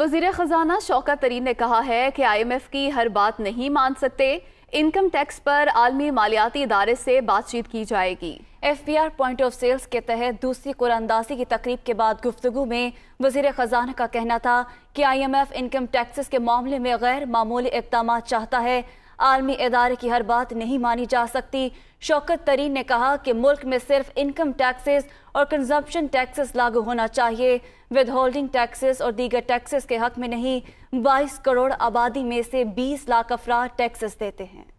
वजीर खजाना शौकत तरीन ने कहा है कि आई एम एफ की हर बात नहीं मान सकते इनकम टैक्स पर आलमी मालियाती इदारे से बातचीत की जाएगी F B R point of sales के तहत दूसरी कुरानदाजी की तकरीब के बाद गुफ्तु में वजीर खजाना का कहना था कि I M F income taxes के मामले में गैर मामूली इकदाम चाहता है आलमी इदारे की हर बात नहीं मानी जा सकती शौकत तरीन ने कहा कि मुल्क में सिर्फ इनकम टैक्सेस और कंजम्पशन टैक्सेस लागू होना चाहिए विद होल्डिंग टैक्सेस और दीगर टैक्सेस के हक में नहीं 22 करोड़ आबादी में से 20 लाख अफराद टैक्सेस देते हैं